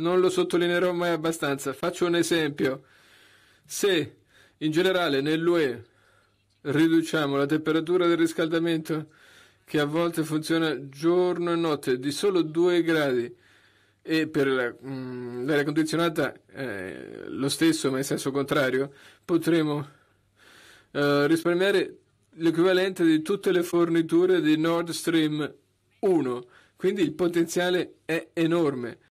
non lo sottolineerò mai abbastanza. Faccio un esempio. Se in generale nell'UE riduciamo la temperatura del riscaldamento, che a volte funziona giorno e notte, di solo 2 gradi, e per mm, l'aria condizionata eh, lo stesso, ma in senso contrario, potremo eh, risparmiare l'equivalente di tutte le forniture di Nord Stream 1. Quindi il potenziale è enorme.